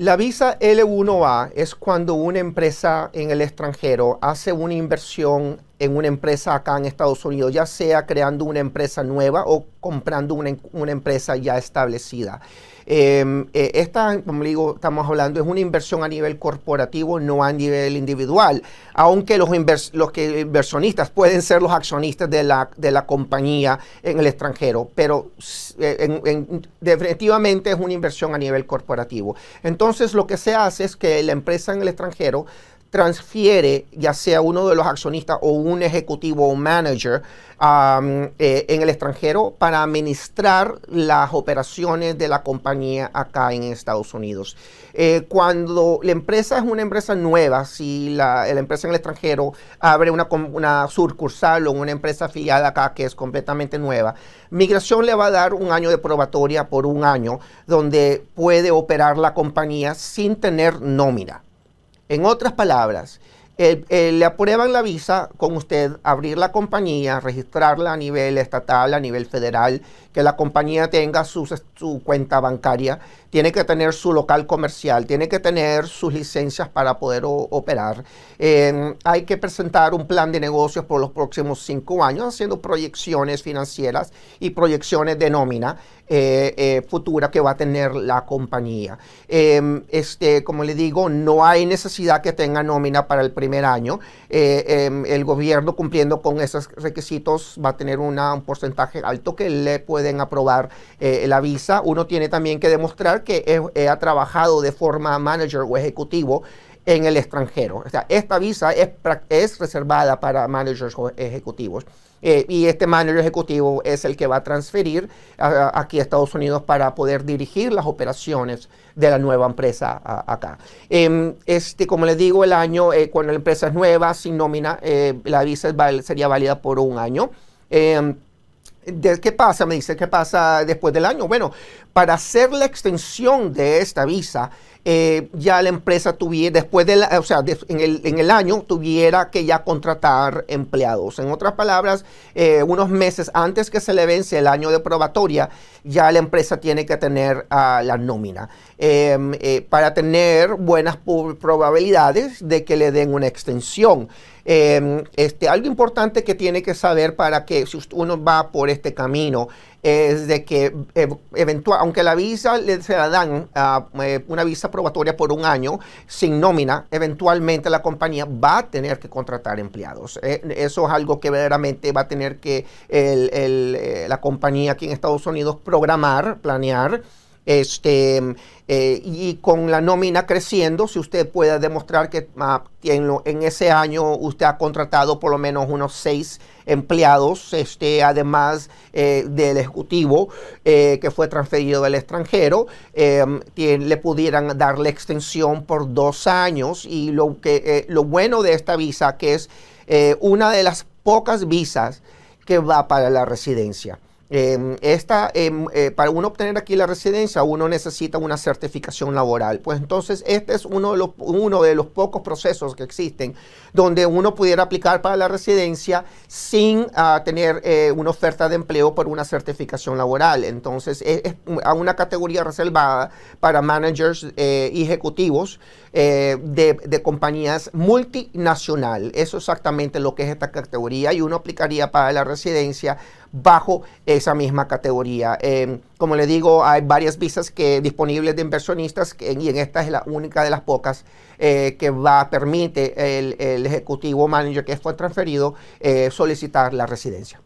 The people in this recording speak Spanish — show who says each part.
Speaker 1: La visa L1A es cuando una empresa en el extranjero hace una inversión en una empresa acá en Estados Unidos, ya sea creando una empresa nueva o comprando una, una empresa ya establecida. Em, eh, esta, como digo, estamos hablando, es una inversión a nivel corporativo, no a nivel individual, aunque los, los que inversionistas pueden ser los accionistas de la, de la compañía en el extranjero, pero eh, definitivamente es una inversión a nivel corporativo. Entonces, lo que se hace es que la empresa en el extranjero transfiere, ya sea uno de los accionistas o un ejecutivo o manager eh, en el extranjero para administrar las operaciones de la compañía acá en Estados Unidos. Eh, cuando la empresa es una empresa nueva, si la, empresa en el extranjero abre una, una sucursal o una empresa afiliada acá que es completamente nueva, migración le va a dar un año de probatoria por un año donde puede operar la compañía sin tener nómina. En otras palabras, eh, eh, le aprueban la visa con usted, abrir la compañía, registrarla a nivel estatal, a nivel federal, que la compañía tenga su, su cuenta bancaria, tiene que tener su local comercial, tiene que tener sus licencias para poder operar. Em, hay que presentar un plan de negocios por los próximos cinco años, haciendo proyecciones financieras y proyecciones de nómina. Eh, eh, futura que va a tener la compañía. Em, este, como le digo, no hay necesidad que tenga nómina para el primer año. Eh, em, el gobierno cumpliendo con esos requisitos va a tener un porcentaje alto que le pueden aprobar la visa. Uno tiene también que demostrar que ha trabajado de forma manager o ejecutivo en el extranjero. O sea, esta visa es, reservada para managers ejecutivos. Eh, y este manager ejecutivo es el que va a transferir aquí a Estados Unidos para poder dirigir las operaciones de la nueva empresa acá. Em, este, como les digo, el año, eh, cuando la empresa es nueva, sin nómina, eh, la visa sería válida por un año. Em, ¿Qué pasa? Me dice, ¿qué pasa después del año? Bueno, para hacer la extensión de esta visa, eh, ya la empresa tuviera, después de la, o sea, en, el, en, el, año tuviera que ya contratar empleados. En otras palabras, eh, unos meses antes que se le vence el año de probatoria, ya la empresa tiene que tener ah, la nómina em, eh, para tener buenas probabilidades de que le den una extensión. Em, este, algo importante que tiene que saber para que si uno va por este camino es de que eh, eventual, aunque la visa le, se dan, ah, eh, una visa probatoria por un año, sin nómina, eventualmente la compañía va a tener que contratar empleados. Eh, eso es algo que verdaderamente va a tener que la compañía aquí en Estados Unidos programar, planear. Este, eh, y con la nómina creciendo, si usted puede demostrar que ah, en, ese año usted ha contratado por lo menos unos seis empleados, este, además eh, del ejecutivo eh, que fue transferido del extranjero, em, le pudieran dar la extensión por dos años. Y lo, que, lo bueno de esta visa, que es una de las pocas visas que va para la residencia. Em, esta, em, eh, para uno obtener aquí la residencia, uno necesita una certificación laboral. Pues entonces, este es uno de, los, uno de los pocos procesos que existen donde uno pudiera aplicar para la residencia sin ah, tener eh, una oferta de empleo por una certificación laboral. Entonces, e, es, una categoría reservada para managers eh, ejecutivos de, de compañías multinacional. Eso es exactamente lo que es esta categoría y uno aplicaría para la residencia bajo esa misma categoría. Em, como le digo, hay varias visas que, disponibles de inversionistas y en esta es la única de las pocas eh, que va, permite el, el, ejecutivo manager que fue transferido eh, solicitar la residencia.